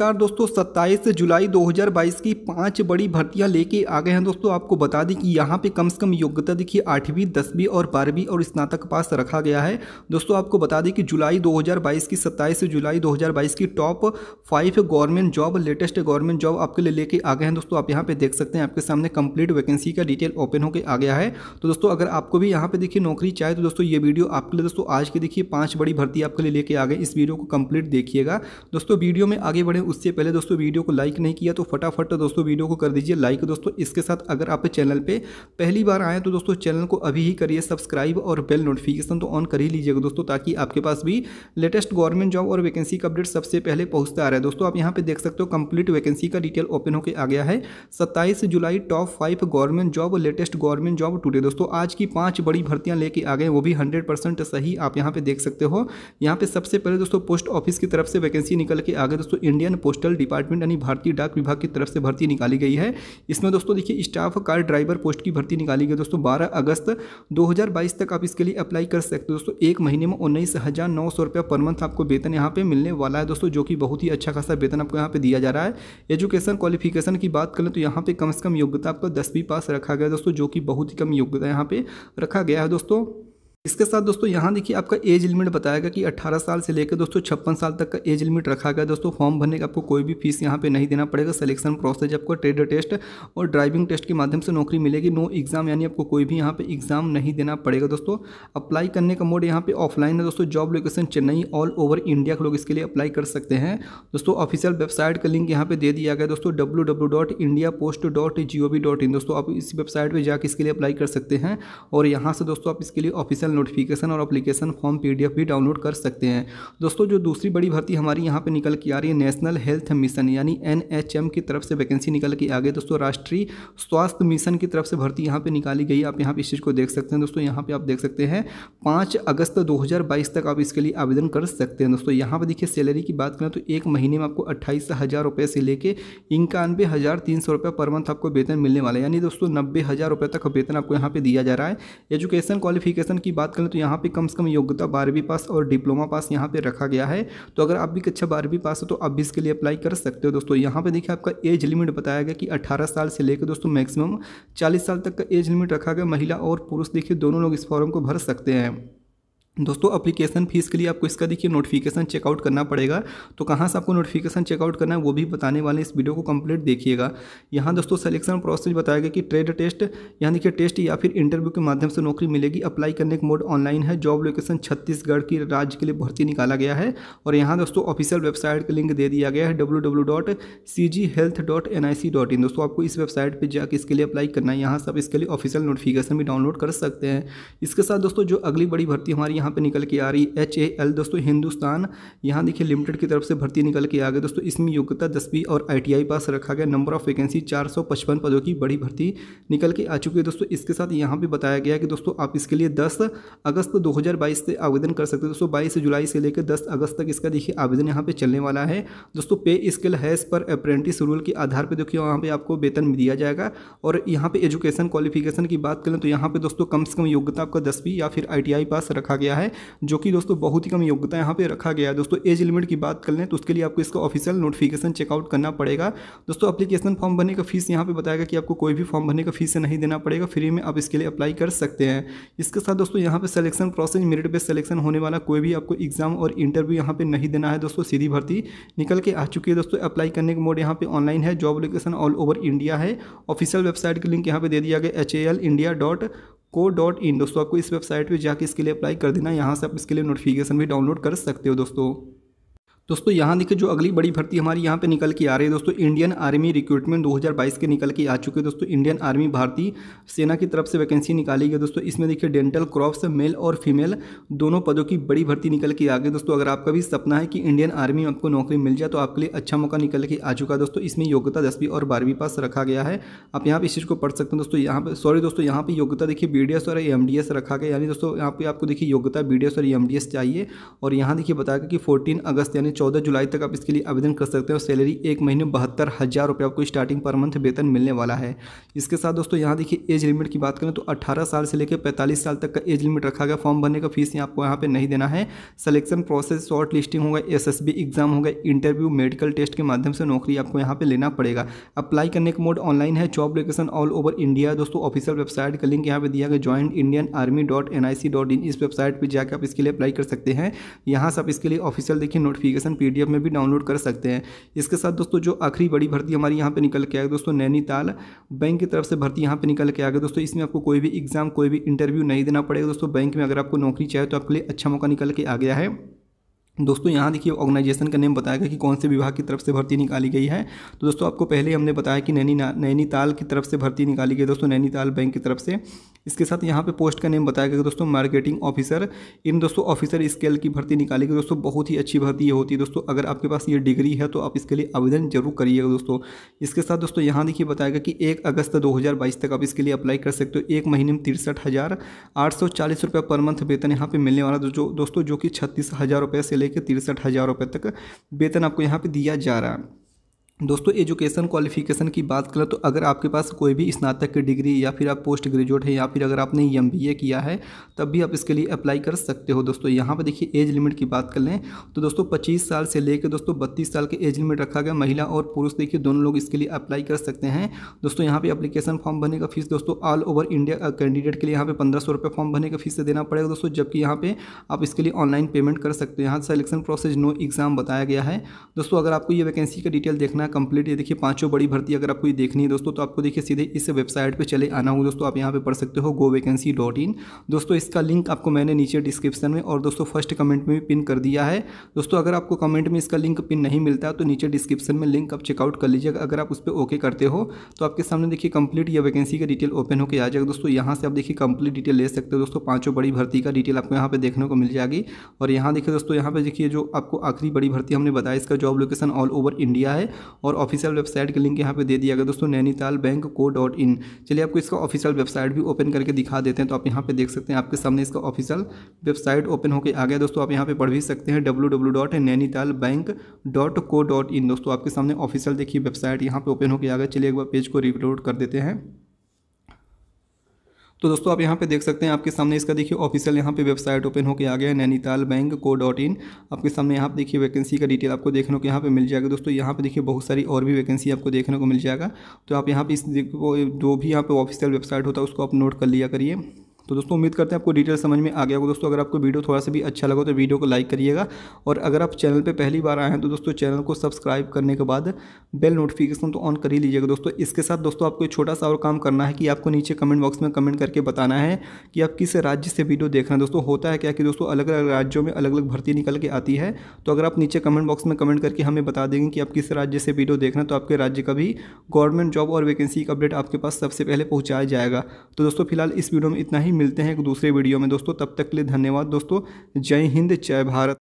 नमस्कार दोस्तों 27 जुलाई 2022 की पांच बड़ी भर्तियां लेके आ गए हैं दोस्तों आपको बता दें कि यहां पे कम से कम योग्यता देखिए आठवीं दसवीं और बारहवीं और स्नातक पास रखा गया है दोस्तों आपको बता दें कि जुलाई 2022 की 27 जुलाई 2022 की top five government job latest government job आपके लिए लेके आ गए हैं दोस्तों आप यहाँ पे देख सकते हैं आपके सामने कंप्लीट वैकेंसी का डिटेल ओपन होकर आ गया है तो दोस्तों अगर आपको भी यहाँ पे देखिए नौकरी चाहे तो दोस्तों ये वीडियो आपके लिए दोस्तों आज की देखिए पाँच बड़ी भर्ती आपके लिए लेके आ गए इस वीडियो को कंप्लीट देखिएगा दोस्तों वीडियो में आगे बढ़े उससे पहले दोस्तों वीडियो को लाइक नहीं किया तो फटाफट दोस्तों वीडियो को कर दीजिए लाइक दोस्तों इसके साथ अगर आप चैनल पर पहली बार आएँ तो दोस्तों चैनल को अभी ही करिए सब्सक्राइब और बेल नोटिफिकेशन तो ऑन कर ही लीजिएगा दोस्तों ताकि आपके पास भी लेटेस्ट गवर्नमेंट जॉब और वैकेंसी का अपडेट सबसे पहले पहुँचता आ रहा है दोस्तों आप यहाँ पर देख सकते हो कंप्लीट वैकेंसी का डिटेल ओपन होकर आ गया है सत्ताईस जुलाई top five government job latest government job today दोस्तों आज की पांच बड़ी भर्तियां लेके आ गए वो भी हंड्रेड परसेंट सही आप यहाँ पे देख सकते हो यहां पे सबसे पहले दोस्तों पोस्ट ऑफिस की तरफ से वैकेंसी निकल के आ गए दोस्तों इंडियन इंडियन पोस्टल डिपार्टमेंट यानी भारतीय डाक विभाग की तरफ से भर्ती निकाली गई है इसमें दोस्तों देखिए स्टाफ कार ड्राइवर पोस्ट की भर्ती निकाली गई दोस्तों बारह अगस्त दो तक आप इसके लिए अप्लाई कर सकते हो दोस्तों एक महीने में उन्नीस हज़ार पर मंथ आपको वेतन यहाँ पर मिलने वाला है दोस्तों जो कि बहुत ही अच्छा खासा वेतन आपको यहाँ पर दिया जा रहा है एजुकेशन क्वालिफिकेशन की बात करें तो यहाँ पर कम से कम योग्यता आपका दसवीं पास रखा गया दोस्तों जो कि बहुत ही कम योग्यता यहाँ पे रखा गया है दोस्तों इसके साथ दोस्तों यहाँ देखिए आपका एज लिमिट बताएगा कि 18 साल से लेकर दोस्तों छप्पन साल तक का एज लिमिट रखा गया दोस्तों फॉर्म भरने का आपको कोई भी फीस यहाँ पे नहीं देना पड़ेगा सिलेक्शन प्रोसेस आपको ट्रेडर टेस्ट और ड्राइविंग टेस्ट के माध्यम से नौकरी मिलेगी नो एग्जाम यानी आपको कोई भी यहाँ पे एग्जाम नहीं देना पड़ेगा दोस्तों अप्लाई करने का मोड यहाँ पे ऑफलाइन है दोस्तों job location Chennai all over India के लोग इसके लिए अप्लाई कर सकते हैं दोस्तों ऑफिशियल वेबसाइट का लिंक यहाँ पे दे दिया गया दोस्तों W W dot India post dot G O V dot in दोस्तों आप इस वेबसाइट पर जाकर इसके लिए अप्लाई कर सकते हैं और यहाँ से दोस्तों आप इसके लिए ऑफिसियल ऑफिशियल नोटिफिकेशन और अप्लीकेशन फॉर्म पी भी डाउनलोड कर सकते हैं दोस्तों जो दूसरी बड़ी भर्ती हमारी यहाँ पर निकल के आ रही है नेशनल हेल्थ मिशन यानी एन की तरफ से वैकेंसी निकल के आ गई दोस्तों राष्ट्रीय स्वास्थ्य मिशन की तरफ से भर्ती यहाँ पर निकाली गई आप यहाँ पर इस चीज़ को देख सकते हैं दोस्तों यहाँ पर आप देख सकते हैं पाँच अगस्त दो तक आप इसके लिए आवेदन कर सकते हैं दोस्तों यहाँ पर देखिए सैलरी की बात करें तो एक महीने में आपको अट्ठाईस हज़ार रुपये से लेके इक्यानवे हज़ार तीन सौ रुपये पर मंथ आपको वेतन मिलने वाला है यानी दोस्तों नब्बे हज़ार रुपये तक वेतन आपको यहाँ पे दिया जा रहा है एजुकेशन क्वालिफिकेशन की बात करें तो यहाँ पे कम से कम योग्यता बारहवीं पास और डिप्लोमा पास यहाँ पे रखा गया है तो अगर आप भी कक्षा अच्छा बारहवीं पास हो तो आप भी इसके लिए अप्लाई कर सकते हो दोस्तों यहाँ पे देखिए आपका एज लिमिट बताया गया कि अठारह साल से लेकर दोस्तों मैक्सिमम चालीस साल तक का एज लिमिट रखा गया महिला और पुरुष देखिए दोनों लोग इस फॉर्म को भर सकते हैं दोस्तों अप्लीकेशन फ़ीस के लिए आपको इसका देखिए नोटिफिकेशन चेकआउट करना पड़ेगा तो कहाँ से आपको नोटिफिकेशन चेकआउट करना है वो भी बताने वाले इस वीडियो को कंप्लीट देखिएगा यहाँ दोस्तों सिलेक्शन प्रोसेस बताया गया कि ट्रेड टेस्ट यानी देखिए टेस्ट या फिर इंटरव्यू के माध्यम से नौकरी मिलेगी अप्लाई करने का मोड ऑनलाइन है जॉब लोकेशन छत्तीसगढ़ की राज्य के लिए भर्ती निकाला गया है और यहाँ दोस्तों ऑफिशियल वेबसाइट का लिंक दे दिया गया है डब्ल्यू दोस्तों आपको इस वेबसाइट पर जाकर इसके लिए अप्लाई करना है यहाँ से आप इसके लिए ऑफिशियल नोटिफिकेशन भी डाउनलोड कर सकते हैं इसके साथ दोस्तों जो अगली बड़ी भर्ती हमारी यहाँ पे निकल के आ रही एच ए एल दोस्तों हिंदुस्तान यहाँ देखिए लिमिटेड की तरफ से भर्ती निकल के आ गए दोस्तों इसमें योग्यता दसवीं और आईटीआई पास रखा गया नंबर ऑफ वैकेंसी 455 पदों की बड़ी भर्ती निकल के आ चुकी है दोस्तों इसके साथ यहाँ पे बताया गया कि दोस्तों आप इसके लिए दस अगस्त दो से आवेदन कर सकते दोस्तों बाईस जुलाई से लेकर दस अगस्त तक इसका देखिए आवेदन यहाँ पर चलने वाला है दोस्तों pay scale has per apprentice rule के आधार पर देखिए वहाँ पर आपको वेतन दिया जाएगा और यहाँ पर एजुकेशन क्वालिफिकेशन की बात करें तो यहाँ पर दोस्तों कम से कम योग्यता आपका दसवीं या फिर आई पास रखा गया गया है जो कि दोस्तों बहुत ही कम योग्यता यहाँ पर रखा गया है दोस्तों एज लिमिट की बात कर लें तो उसके लिए आपको इसका ऑफिशियल नोटिफिकेशन चेकआउट करना पड़ेगा दोस्तों अपलीकेशन फॉर्म भरने का फीस यहाँ पर बताएगा कि आपको कोई भी फॉर्म भरने का फीस नहीं देना पड़ेगा फ्री में आप इसके लिए अप्लाई कर सकते हैं इसके साथ दोस्तों यहाँ पर selection process merit based selection होने वाला कोई भी आपको एग्जाम और इंटरव्यू यहाँ पर नहीं देना है दोस्तों सीधी भर्ती निकल के आ चुकी है दोस्तों अप्लाई करने का मोड यहाँ पर ऑनलाइन है job location all over India है ऑफिशियल वेबसाइट का लिंक यहाँ पे दे दिया गया H A L India dot co dot in दोस्तों आपको इस वेबसाइट पे जाके इसके लिए अप्लाई कर देना यहाँ से आप इसके लिए नोटिफिकेशन भी डाउनलोड कर सकते हो दोस्तों दोस्तों यहाँ देखिए जो अगली बड़ी भर्ती हमारी यहाँ पे निकल के आ रही है दोस्तों इंडियन आर्मी रिक्रूटमेंट 2022 के निकल के आ चुके हैं दोस्तों इंडियन आर्मी भारतीय सेना की तरफ से वैकेंसी निकाली गई दोस्तों इसमें देखिए डेंटल क्रॉप्स मेल और फीमेल दोनों पदों की बड़ी भर्ती निकल के आ गई दोस्तों अगर आपका भी सपना है कि इंडियन आर्मी में आपको नौकरी मिल जाए तो आपके लिए अच्छा मौका निकल के आ चुका है दोस्तों इसमें योग्यता दसवीं और बारहवीं पास रखा गया है आप यहाँ पर इस चीज़ को पढ़ सकते हैं दोस्तों यहाँ पर सॉरी दोस्तों यहाँ पर योग्यता देखिए बी और एम रखा गया यानी दोस्तों यहाँ पे आपको देखिए योग्यता बी और एम चाहिए और यहाँ देखिए बताया कि फोर्टीन अगस्त यानी चौदह जुलाई तक आप इसके लिए आवेदन कर सकते हैं सैलरी एक महीने बहत्तर हज़ार रुपये आपको स्टार्टिंग पर मंथ वेतन मिलने वाला है इसके साथ दोस्तों यहाँ देखिए एज लिमिट की बात करें तो अठारह साल से लेकर पैंतालीस साल तक का एज लिमिट रखा गया फॉर्म भरने का फीस आपको यहाँ पर नहीं देना है सिलेक्शन प्रोसेस शॉर्ट लिस्टिंग होगा एस एग्जाम होगा इंटरव्यू मेडिकल टेस्ट के माध्यम से नौकरी आपको यहाँ पर लेना पड़ेगा अप्लाई करने का मोड ऑनलाइन है job location all over India दोस्तों ऑफिशियल वेबसाइट का लिंक यहाँ पर दिया गया join Indian army dot N I C dot in इस वेबसाइट पर जाकर आप इसके लिए अप्लाई कर सकते हैं यहाँ से आप इसके लिए ऑफिशियल देखिए नोटिफिकेशन एप्लीकेशन पी में भी डाउनलोड कर सकते हैं इसके साथ दोस्तों जो आखिरी बड़ी भर्ती हमारी यहाँ पर निकल के आएगा दोस्तों नैनीताल बैंक की तरफ से भर्ती यहाँ पर निकल के आएगा दोस्तों इसमें आपको कोई भी एग्जाम कोई भी इंटरव्यू नहीं देना पड़ेगा दोस्तों बैंक में अगर आपको नौकरी चाहिए तो आपके लिए अच्छा मौका निकल के आ गया है दोस्तों यहाँ देखिए ऑर्गेनाइजेशन का नेम बताया गया कि कौन से विभाग की तरफ से भर्ती निकाली गई है तो दोस्तों आपको पहले हमने बताया कि नैनी नैनीताल की तरफ से भर्ती निकाली गई दोस्तों नैनीताल बैंक की तरफ से इसके साथ यहाँ पे पोस्ट का नेम बताया गया दोस्तों मार्केटिंग ऑफिसर इन दोस्तों ऑफिसर स्केल की भर्ती निकाली गई दोस्तों बहुत ही अच्छी भर्ती ये होती है दोस्तों अगर आपके पास ये डिग्री है तो आप इसके लिए आवेदन जरूर करिएगा दोस्तों इसके साथ दोस्तों यहाँ देखिए बताया गया कि एक अगस्त दो तक आप इसके लिए अप्लाई कर सकते हो एक महीने में तिरसठ हज़ार आठ सौ चालीस पर मंथ वेतन यहाँ पे मिलने वाला जो दोस्तों जो कि छत्तीस हज़ार रुपये से ले लेकर तिरसठ हज़ार रुपये तक वेतन आपको यहाँ पे दिया जा रहा है दोस्तों एजुकेशन क्वालिफिकेशन की बात करें तो अगर आपके पास कोई भी स्नातक की डिग्री या फिर आप पोस्ट ग्रेजुएट हैं या फिर अगर आपने एम किया है तब भी आप इसके लिए अप्लाई कर सकते हो दोस्तों यहाँ पर देखिए एज लिमिट की बात कर लें तो दोस्तों पच्चीस साल से लेकर दोस्तों बत्तीस साल के एज लिमिट रखा गया महिला और पुरुष देखिए दोनों लोग इसके लिए अप्लाई कर सकते हैं दोस्तों यहाँ पर अप्लीकेशन फॉर्म भरने का फीस दोस्तों ऑल ओवर इंडिया कैंडिडेट के लिए यहाँ पर पंद्रह सौ रुपये फॉर्म भरने का फीस देना पड़ेगा दोस्तों जबकि यहाँ पर आप इसके लिए ऑनलाइन पेमेंट कर सकते हो यहाँ सेलेक्शन प्रोसेस नो एग्ज़ाम बताया गया है दोस्तों अगर आपको ये वैकेंसी का डिटेल देखना कंप्लीट ये देखिए पांचों बड़ी भर्ती अगर आपको ये देखनी है दोस्तों तो आपको देखिए सीधे इस वेबसाइट पर चले आना हो दोस्तों आप यहाँ पर पढ़ सकते हो गो वैकेंसी डॉट इन दोस्तों इसका लिंक आपको मैंने नीचे डिस्क्रिप्शन में और दोस्तों फर्स्ट कमेंट में भी पिन कर दिया है दोस्तों अगर आपको कमेंट में इसका लिंक पिन नहीं मिलता तो नीचे डिस्क्रिप्शन में लिंक आप चेकआउट कर लीजिएगा अगर आप उस पर ओके करते हो तो आपके सामने देखिए कंप्लीट यह वैकेंसी का डिटेल ओपन होकर आ जाएगा दोस्तों यहाँ से आप देखिए कंप्लीट डिटेल ले सकते हो दोस्तों पाँचों बड़ी भर्ती का डिटेल आपको यहाँ पर देखने को मिल जाएगी और यहाँ देखिए दोस्तों यहाँ पर देखिए जो आपको आखिरी बड़ी भर्ती हमने बताया इसका job location all over India है और ऑफिशियल वेबसाइट का लिंक यहाँ पे दे दिया गया दोस्तों Nainital bank co dot in चलिए आपको इसका ऑफिशियल वेबसाइट भी ओपन करके दिखा देते हैं तो आप यहाँ पे देख सकते हैं आपके सामने इसका ऑफिशियल वेबसाइट ओपन होकर आ गया दोस्तों आप यहाँ पे पढ़ भी सकते हैं W W dot Nainital bank dot co dot in दोस्तों आपके सामने ऑफिशियल देखिए वेबसाइट यहाँ पे ओपन होकर आ गया चलिए एक बार पेज को रिपलोड कर देते हैं तो दोस्तों आप यहाँ पे देख सकते हैं आपके सामने इसका देखिए ऑफिशियल यहाँ पे वेबसाइट ओपन होकर आ गया है Nainital bank co dot in आपके सामने यहाँ पे देखिए वैकेंसी का डिटेल आपको देखने को यहाँ पे मिल जाएगा दोस्तों यहाँ पे देखिए बहुत सारी और भी वैकेंसी आपको देखने को मिल जाएगा तो आप यहाँ पे इस जो भी यहाँ पे ऑफिशियल वेबसाइट होता है उसको आप नोट कर लिया करिए तो दोस्तों उम्मीद करते हैं आपको डिटेल समझ में आ गया होगा दोस्तों अगर आपको वीडियो थोड़ा सा भी अच्छा लगा तो वीडियो को लाइक करिएगा और अगर आप चैनल पर पहली बार आए हैं तो दोस्तों चैनल को सब्सक्राइब करने के बाद बेल नोटिफिकेशन तो ऑन कर ही लीजिएगा दोस्तों इसके साथ दोस्तों आपको एक छोटा सा और काम करना है कि आपको नीचे कमेंट बॉक्स में कमेंट करके बताना है कि आप किस राज्य से वीडियो देख रहे हैं दोस्तों होता है क्या कि दोस्तों अलग अलग राज्यों में अलग अलग भर्ती निकल के आती है तो अगर आप नीचे कमेंट बॉक्स में कमेंट करके हमें बता देंगे कि आप किस राज्य से वीडियो देख रहे हैं तो आपके राज्य का भी गवर्नमेंट जॉब और वैकेंसी का अपडेट आपके पास सबसे पहले पहुँचाया जाएगा तो दोस्तों फिलहाल इस वीडियो में इतना ही मिलते हैं एक दूसरे वीडियो में दोस्तों तब तक के लिए धन्यवाद दोस्तों जय हिंद जय भारत